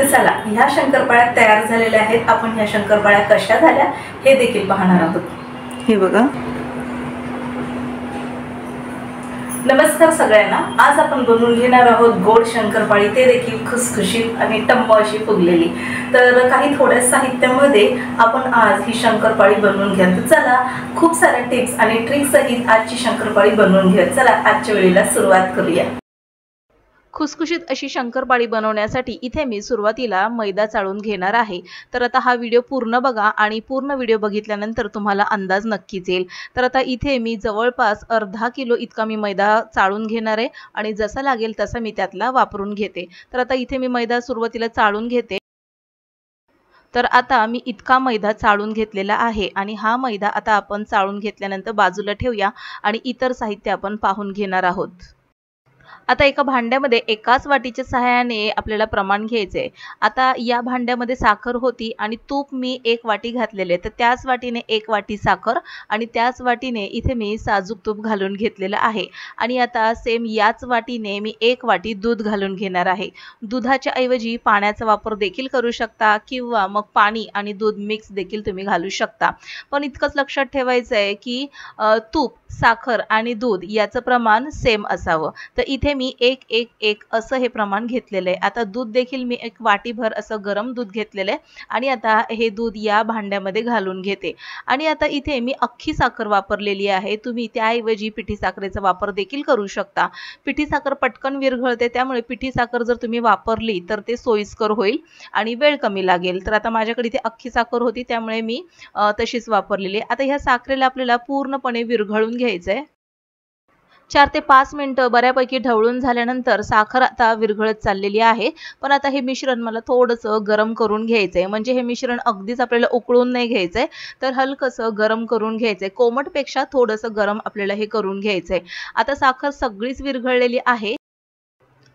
तर चला ह्या शंकरपाळ्या तयार झालेल्या आहेत आपण ह्या शंकरपाळ्या कशा झाल्या हे देखील पाहणार आहोत हे बघा नमस्कार सगळ्यांना आज आपण बनवून घेणार आहोत गोड शंकरपाळी ते देखील खुसखुशी आणि टंबा अशी फुगलेली तर काही थोड्या साहित्यामध्ये आपण आज ही शंकरपाळी बनवून घ्या तर चला खूप साऱ्या टिप्स आणि सहित आजची शंकरपाळी बनवून घ्या चला आजच्या वेळेला सुरुवात करूया खुसखुशीत अशी शंकरपाळी बनवण्यासाठी इथे मी सुरुवातीला मैदा चाळून घेणार आहे तर आता हा व्हिडिओ पूर्ण बघा आणि पूर्ण व्हिडिओ बघितल्यानंतर तुम्हाला अंदाज नक्कीच येईल तर आता इथे मी जवळपास अर्धा किलो इतका मी मैदा चाळून घेणार आहे आणि जसा लागेल तसा मी त्यातला वापरून घेते तर आता इथे मी मैदा सुरुवातीला चाळून घेते तर आता मी इतका मैदा चाळून घेतलेला आहे आणि हा मैदा आता आपण चाळून घेतल्यानंतर बाजूला ठेवूया आणि इतर साहित्य आपण पाहून घेणार आहोत आता एका भांड्यामध्ये एकाच वाटीच्या सहाय्याने आपल्याला प्रमाण घ्यायचे आता या भांड्यामध्ये साखर होती आणि तूप मी एक वाटी घातलेले तर त्याच वाटीने एक वाटी साखर आणि त्याच वाटीने इथे मी साजूक तूप घालून घेतलेलं आहे आणि आता सेम याच वाटीने मी एक वाटी दूध घालून घेणार आहे दुधाच्या ऐवजी पाण्याचा वापर देखील करू शकता किंवा मग पाणी आणि दूध मिक्स देखील तुम्ही घालू शकता पण इतकंच लक्षात ठेवायचं आहे की तूप साखर आणि दूध याचं प्रमाण सेम असावं तर इथे मी एक एक एक असं हे प्रमाण घेतलेलं आहे आता दूध देखील मी एक वाटीभर असं गरम दूध घेतलेलं आहे आणि आता हे दूध या भांड्यामध्ये घालून घेते आणि आता इथे मी अख्खी साखर वापरलेली आहे तुम्ही त्याऐवजी पिठी साखरेचा वापर देखील करू शकता पिठी साखर पटकन विरघळते त्यामुळे पिठी साखर जर तुम्ही वापरली तर ते सोयीस्कर होईल आणि वेळ कमी लागेल तर आता माझ्याकडे इथे अख्खी साखर होती त्यामुळे मी तशीच वापरलेली आता ह्या साखरेला आपल्याला पूर्णपणे विरघळून घ्यायचं आहे चार ते पाच मिनटं बऱ्यापैकी ढवळून झाल्यानंतर साखर आता विरघळत चाललेली आहे पण आता हे मिश्रण मला थोडंसं गरम करून घ्यायचंय म्हणजे हे मिश्रण अगदीच आपल्याला उकळून नाही घ्यायचंय तर हलकंसं गरम करून घ्यायचंय कोमट पेक्षा थोडंसं गरम आपल्याला हे करून घ्यायचंय आहे आता साखर सगळीच विरघळलेली आहे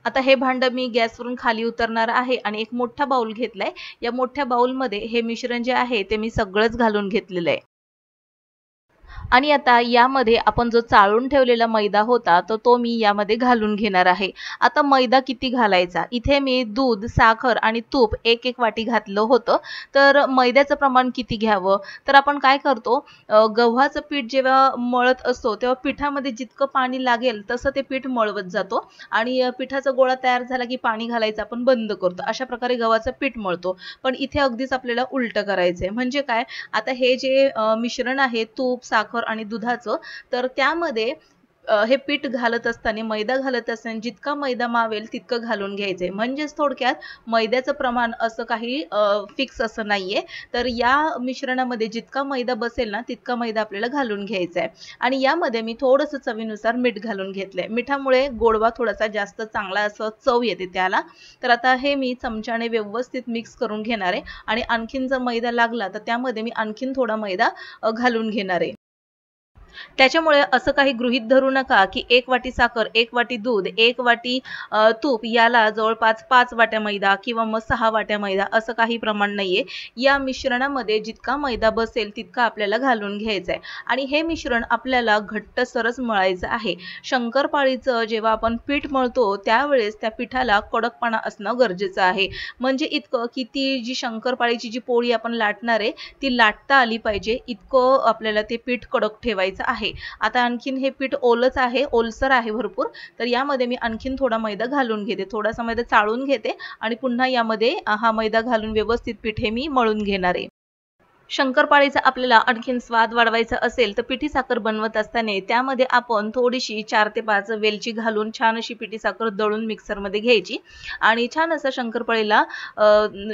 आता हे भांड मी गॅसवरून खाली उतरणार आहे आणि एक मोठा बाऊल घेतलाय या मोठ्या मध्ये हे मिश्रण जे आहे ते मी सगळंच घालून घेतलेलं आहे आणि आता यामध्ये आपण जो चाळून ठेवलेला मैदा होता तर तो, तो मी यामध्ये घालून घेणार आहे आता मैदा किती घालायचा इथे मी दूध साखर आणि तूप एक एक वाटी घातलं होतं तर मैद्याचं प्रमाण किती घ्यावं तर आपण काय करतो गव्हाचं पीठ जेव्हा मळत असतो तेव्हा पिठामध्ये जितकं पाणी लागेल तसं ते पीठ मळवत जातो आणि पिठाचा गोळा तयार झाला की पाणी घालायचं आपण बंद करतो अशा प्रकारे गव्हाचं पीठ मळतो पण इथे अगदीच आपल्याला उलटं करायचंय म्हणजे काय आता हे जे मिश्रण आहे तूप साखर साखर आणि दुधाचं तर त्यामध्ये हे पीठ घालत असताना मैदा घालत असताना जितका मैदा मावेल तितकं घालून घ्यायचंय म्हणजेच थोडक्यात मैद्याचं प्रमाण असं काही फिक्स असं नाहीये तर या मिश्रणामध्ये जितका मैदा बसेल ना तितका मैदा आपल्याला घालून घ्यायचा आहे आणि यामध्ये मी थोडस चवीनुसार मीठ घालून घेतलंय मिठामुळे गोडवा थोडासा जास्त चांगला असं चव येते त्याला तर आता हे मी चमच्याने व्यवस्थित मिक्स करून घेणार आहे आणि आणखीन जर मैदा लागला तर त्यामध्ये मी आणखीन थोडा मैदा घालून घेणार आहे त्याच्यामुळे असं काही गृहित धरू नका की एक वाटी साखर एक वाटी दूध एक वाटी तूप याला जवळपास पाच वाट्या मैदा किंवा मग सहा वाट्या मैदा असं काही प्रमाण नाहीये या मिश्रणामध्ये जितका मैदा बसेल तितका आपल्याला घालून घ्यायचा आहे आणि हे मिश्रण आपल्याला घट्ट सरस मळायचं आहे शंकरपाळीचं जेव्हा आपण पीठ मळतो त्यावेळेस त्या पिठाला कडकपणा असणं गरजेचं आहे म्हणजे इतकं की ती जी शंकरपाळीची जी पोळी आपण लाटणार आहे ती लाटता आली पाहिजे इतकं आपल्याला ते पीठ कडक ठेवायचं आहे आता आणखीन हे पीठ ओलच आहे ओलसर आहे भरपूर तर यामध्ये मी आणखीन थोडा मैदा घालून घेते थोडासा मैदा चाळून घेते आणि पुन्हा यामध्ये हा मैदा घालून व्यवस्थित पीठ हे मी मळून घेणार आहे शंकरपाळीचा आपल्याला आणखीन स्वाद वाढवायचा असेल तर पिठी साखर बनवत असताना त्यामध्ये आपण थोडीशी चार ते पाच वेलची घालून छान अशी पिठी साखर दळून मिक्सरमध्ये घ्यायची आणि छान असा शंकरपाळीला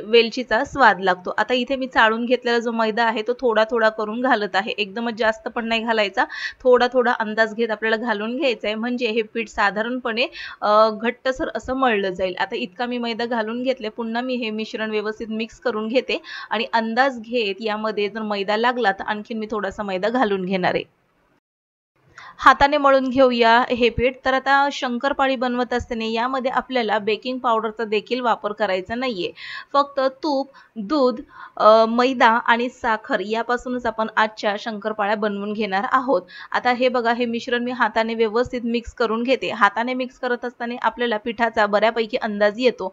वेलचीचा स्वाद लागतो आता इथे मी चाळून घेतलेला जो मैदा आहे तो थोडा थोडा करून घालत आहे एकदमच जास्त पण नाही घालायचा थोडा थोडा अंदाज घेत आपल्याला घालून घ्यायचा आहे म्हणजे हे पीठ साधारणपणे घट्टसर असं मळलं जाईल आता इतका मी मैदा घालून घेतले पुन्हा मी हे मिश्रण व्यवस्थित मिक्स करून घेते आणि अंदाज घेत या मध्ये जर मैदा लागला तर आणखीन मी थोडासा मैदा घालून घेणार आहे हाताने मळून घेऊया हे पीठ तर आता शंकरपाळी बनवत असताना यामध्ये आपल्याला बेकिंग पावडरचा देखील वापर करायचा नाहीये फक्त तूप दूध मैदा आणि साखर यापासूनच आपण आजच्या शंकरपाळ्या बनवून घेणार आहोत आता हे बघा हे मिश्रण मी हाताने व्यवस्थित मिक्स करून घेते हाताने मिक्स करत असताना आपल्याला पिठाचा बऱ्यापैकी अंदाज येतो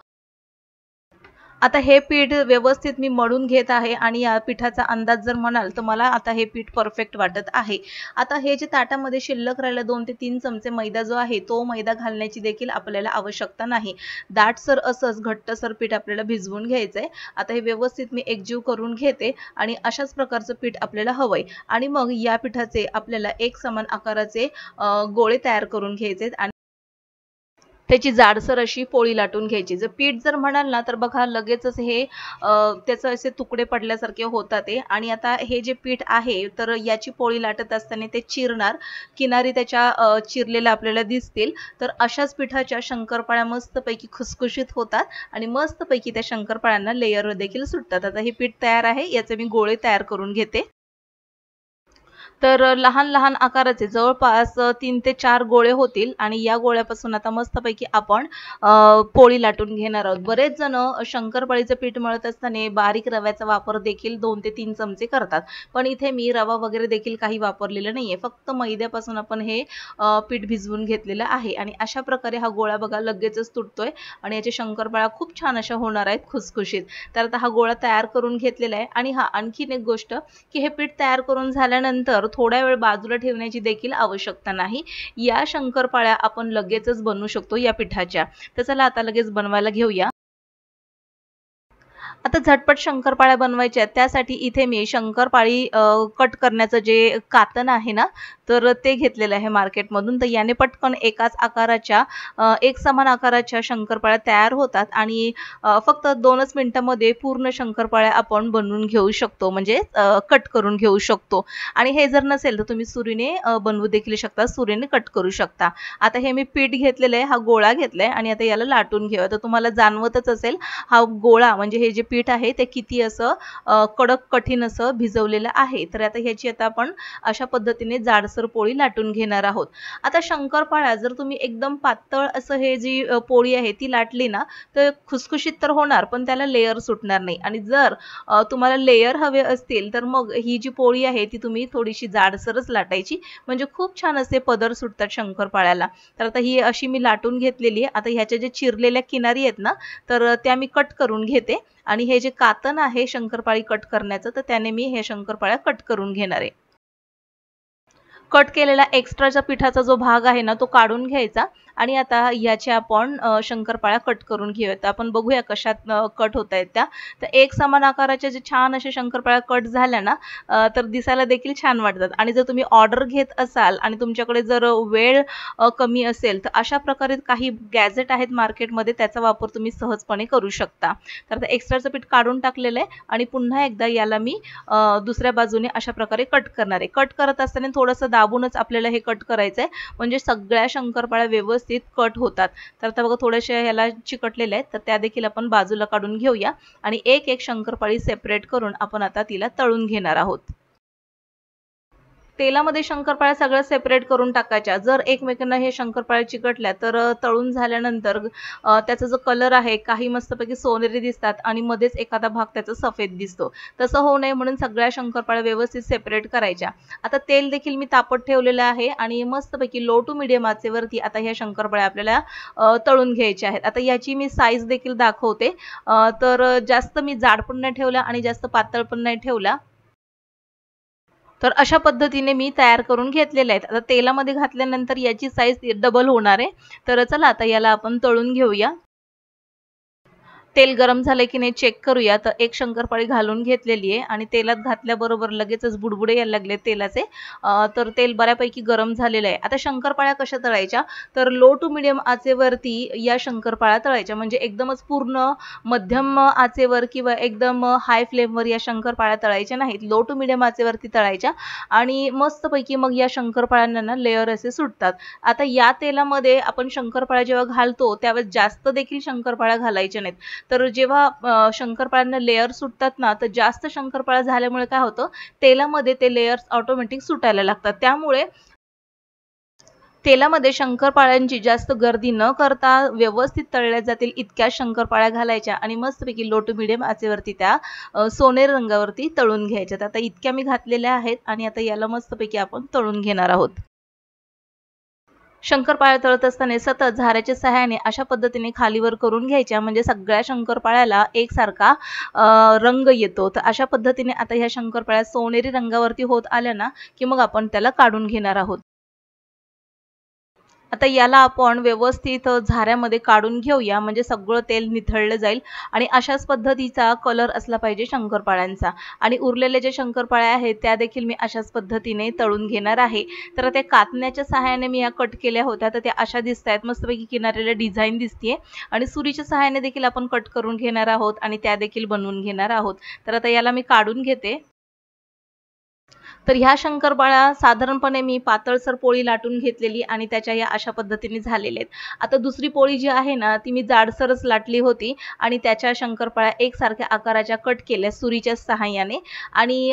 आता हे पीठ व्यवस्थित मी मळून घेत आहे आणि या पिठाचा अंदाज जर म्हणाल तर मला आता हे पीठ परफेक्ट वाटत आहे आता हे जे ताटामध्ये शिल्लक राहिलं दोन ते तीन चमचे मैदा जो आहे तो मैदा घालण्याची देखील आपल्याला आवश्यकता नाही सर असंच घट्टसर पीठ आपल्याला भिजवून घ्यायचं आहे आता हे व्यवस्थित मी एकजीव करून घेते आणि अशाच प्रकारचं पीठ आपल्याला हवंय आणि मग या पिठाचे आपल्याला एक समान आकाराचे गोळे तयार करून घ्यायचे आणि त्याची जाडसर अशी पोळी लाटून घ्यायची जर पीठ जर म्हणाल ना तर बघा लगेचच हे त्याचं असे तुकडे पडल्यासारखे होतात ते आणि आता हे जे पीठ आहे तर याची पोळी लाटत असताना ते चिरणार किनारी त्याच्या चिरलेल्या आपल्याला दिसतील तर अशाच पिठाच्या शंकरपाळ्या मस्तपैकी खुसखुशीत होतात आणि मस्तपैकी त्या शंकरपाळ्यांना लेयर देखील सुटतात आता हे पीठ तयार आहे याचे मी गोळे तयार करून घेते तर लहान लहान आकाराचे जवळपास तीन ते चार गोळे होतील आणि या गोळ्यापासून आता मस्तपैकी आपण पोळी लाटून घेणार आहोत बरेच जण शंकरपाळीचं पीठ मळत असताना बारीक रव्याचा वापर देखील दोन ते तीन चमचे करतात पण इथे मी रवा वगैरे देखील काही वापरलेलं नाहीये फक्त मैद्यापासून आपण हे पीठ भिजवून घेतलेलं आहे आणि अशा प्रकारे हा गोळा बघा लगेचच तुटतोय आणि याचे शंकरपाळा खूप छान अशा होणार आहेत खुसखुशीत तर आता हा गोळा तयार करून घेतलेला आहे आणि हा आणखीन एक गोष्ट की हे पीठ तयार करून झाल्यानंतर थोड्या वेळ बाजूला ठेवण्याची देखील आवश्यकता नाही या शंकरपाळ्या आपण लगेचच बनवू शकतो या पिठाच्या तर चला आता लगेच बनवायला घेऊया आता झटपट शंकरपाळ्या बनवायच्या आहेत त्यासाठी इथे मी शंकरपाळी कट करण्याचं जे कातन आहे ना तर ते घेतलेलं आहे मार्केटमधून तर याने पटकन एकाच आकाराच्या एक समान आकाराच्या शंकरपाळ्या तयार होतात आणि फक्त दोनच मिनटामध्ये पूर्ण शंकरपाळ्या आपण बनवून घेऊ शकतो म्हणजे कट करून घेऊ शकतो आणि हे जर नसेल तर तुम्ही सुरीने बनवू देखील शकता सुरीने कट करू शकता आता हे मी पीठ घेतलेलं आहे हा गोळा घेतलाय आणि आता याला लाटून घेऊया तर तुम्हाला जाणवतच असेल हा गोळा म्हणजे हे जे पीठ आहे ते किती असं कडक कठीण असं भिजवलेलं आहे तर आता ह्याची आता आपण अशा पद्धतीने जाडसर पोळी लाटून घेणार आहोत आता शंकरपाळ्या जर तुम्ही एकदम पातळ असं हे जी पोळी आहे ती लाटली ना तर खुसखुशीत तर होणार पण त्याला लेयर सुटणार नाही आणि जर तुम्हाला लेयर हवे असतील तर मग ही जी पोळी आहे ती तुम्ही थोडीशी जाडसरच लाटायची म्हणजे खूप छान असे पदर सुटतात शंकरपाळ्याला तर आता ही अशी मी लाटून घेतलेली आहे आता ह्याच्या जे चिरलेल्या किनारी आहेत ना तर त्या मी कट करून घेते आणि हे जे कातन आहे शंकरपाळी कट करण्याचं तर त्याने मी हे शंकरपाळ्या कट करून घेणार आहे कट केलेला एक्स्ट्राच्या पिठाचा जो भाग आहे ना तो काढून घ्यायचा आणि आता याचे आपण शंकरपाळ्या कट करून घेऊयात आपण बघूया कशात कट होत आहेत त्या तर एक समान आकाराच्या जे छान असे शंकरपाळ्या कट झाल्या ना तर दिसायला देखील छान वाटतात आणि जर तुम्ही ऑर्डर घेत असाल आणि तुमच्याकडे जर वेळ कमी असेल तर अशा प्रकारे काही गॅजेट आहेत मार्केटमध्ये त्याचा वापर तुम्ही सहजपणे करू शकता तर आता एक्स्ट्राचं पीठ काढून टाकलेलं आहे आणि पुन्हा एकदा याला मी दुसऱ्या बाजूने अशा प्रकारे कट करणार आहे कट करत असताना थोडंसं दाबूनच आपल्याला हे कट करायचं आहे म्हणजे सगळ्या शंकरपाळ्या व्यवस्थित व्यवस्थित कट होतात तर आता बघा थोडेसे ह्याला चिकटलेले आहेत तर त्या देखील आपण बाजूला काढून घेऊया आणि एक एक शंकरपाळी सेपरेट करून आपण आता तिला तळून घेणार आहोत तेलामध्ये शंकरपाळ्या सगळ्या सेपरेट करून टाकायच्या जर एकमेकांना हे शंकरपाळ्या चिकटल्या तर तळून झाल्यानंतर त्याचा जो कलर आहे काही मस्तपैकी सोनेरी दिसतात आणि मध्येच एखादा भाग त्याचा सफेद दिसतो तसं होऊ नये म्हणून सगळ्या शंकरपाळ्या व्यवस्थित सेपरेट करायच्या आता तेल देखील मी तापत ठेवलेलं आहे आणि मस्तपैकी लो टू मिडियम आचेवरती आता ह्या शंकरपाळ्या आपल्याला तळून घ्यायच्या आहेत आता याची मी साईज देखील दाखवते तर जास्त मी जाड पण नाही ठेवला आणि जास्त पातळ पण नाही ठेवला तर अशा पद्धतीने मी तयार करून घेतलेले आहेत आता तेलामध्ये घातल्यानंतर याची साईज डबल होणार आहे तर चला आता याला आपण तळून घेऊया तेल गरम झालं की नाही चेक करूया तर एक शंकरपाळी घालून घेतलेली आहे आणि तेलात घातल्याबरोबर लगेचच बुडबुडे यायला लागले तेलाचे तर तेल बऱ्यापैकी गरम झालेलं आहे आता शंकरपाळ्या कशा तळायच्या तर लो टू मिडियम आचेवरती या शंकरपाळ्या तळायच्या म्हणजे एकदमच पूर्ण मध्यम आचेवर किंवा एकदम हाय फ्लेमवर या शंकरपाळ्या तळायच्या नाहीत लो टू मिडियम आचेवरती तळायच्या आणि मस्तपैकी मग या शंकरपाळ्यांना ना लेअर असे सुटतात आता या तेलामध्ये आपण शंकरपाळ्या जेव्हा घालतो त्यावेळेस जास्त देखील शंकरपाळ्या घालायच्या नाहीत तर जेव्हा शंकरपाळ्यांना लेअर सुटतात ना तर जास्त शंकरपाळा झाल्यामुळे काय होतं तेलामध्ये ते लेअर्स ऑटोमॅटिक सुटायला लागतात त्यामुळे तेलामध्ये शंकरपाळ्यांची जास्त गर्दी न करता व्यवस्थित तळल्या जातील इतक्या शंकरपाळ्या घालायच्या आणि मस्तपैकी लोटू मिडियम आचेवरती त्या सोनेरी रंगावरती तळून तर आता इतक्या मी घातलेल्या आहेत आणि आता याला मस्तपैकी आपण तळून घेणार आहोत पाळ्या तळत असताना सतत झाऱ्याच्या सहाय्याने अशा पद्धतीने खालीवर करून घ्यायच्या म्हणजे सगळ्या शंकरपाळ्याला एकसारखा रंग येतो तर अशा पद्धतीने आता ह्या शंकरपाळ्या सोनेरी रंगावरती होत आल्या ना की मग आपण त्याला काढून घेणार आहोत आता याला आपण व्यवस्थित झाऱ्यामध्ये काढून घेऊया म्हणजे सगळं तेल निथळलं जाईल आणि अशाच पद्धतीचा कलर असला पाहिजे शंकरपाळ्यांचा आणि उरलेले जे शंकरपाळ्या आहेत त्या देखील मी अशाच पद्धतीने तळून घेणार आहे तर त्या कातण्याच्या सहाय्याने मी या कट केल्या होत्या तर त्या अशा दिसत आहेत मस्तपैकी किनाऱ्याला डिझाईन दिसते आणि सुरीच्या सहाय्याने देखील आपण कट करून घेणार आहोत आणि त्या देखील बनवून घेणार आहोत तर आता याला मी काढून घेते तर ह्या शंकरपाळ्या साधारणपणे मी पातळसर पोळी लाटून घेतलेली आणि त्याच्या या अशा पद्धतीने झालेल्या आहेत आता दुसरी पोळी जी आहे ना ती मी जाडसरच लाटली होती आणि त्याच्या शंकरपाळ्या एकसारख्या आकाराच्या कट केल्या सुरीच्या सहाय्याने आणि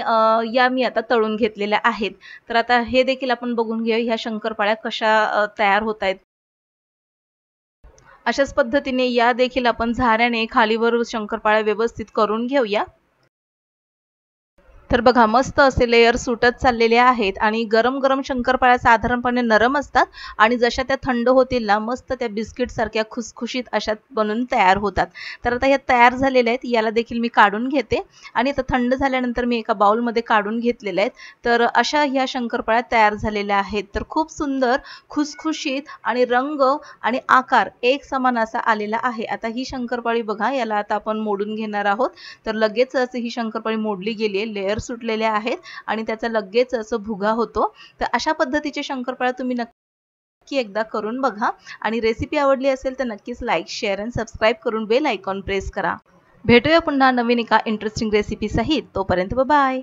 या मी आता तळून घेतलेल्या आहेत तर आता हे देखील आपण बघून घेऊ ह्या शंकरपाळ्या कशा तयार होत आहेत अशाच पद्धतीने या देखील आपण झाऱ्याने खालीवर शंकरपाळ्या व्यवस्थित करून घेऊया तर बघा मस्त असे लेयर सुटत चाललेले आहेत आणि गरम गरम शंकरपाळ्या साधारणपणे नरम असतात आणि जशा त्या थंड होतील ना मस्त त्या बिस्किटसारख्या खुसखुशीत अशा बनून तयार होतात तर आता ह्या तयार झालेल्या आहेत याला देखील मी काढून घेते आणि आता थंड झाल्यानंतर मी एका बाउलमध्ये काढून घेतलेल्या आहेत तर अशा ह्या शंकरपाळ्या तयार झालेल्या आहेत तर खूप सुंदर खुसखुशीत आणि रंग आणि आकार एक समान असा आलेला आहे आता ही शंकरपाळी बघा याला आता आपण मोडून घेणार आहोत तर लगेचच ही शंकरपाळी मोडली गेली आहे लेयर वायर सुटलेले आहेत आणि त्याचा लगेच असं भुगा होतो तर अशा पद्धतीचे शंकरपाळ्या तुम्ही नक्की एकदा करून बघा आणि रेसिपी आवडली असेल तर नक्कीच लाईक शेअर आणि सबस्क्राईब करून बेल आयकॉन प्रेस करा भेटूया पुन्हा नवीन एका इंटरेस्टिंग रेसिपी सहित तोपर्यंत बाय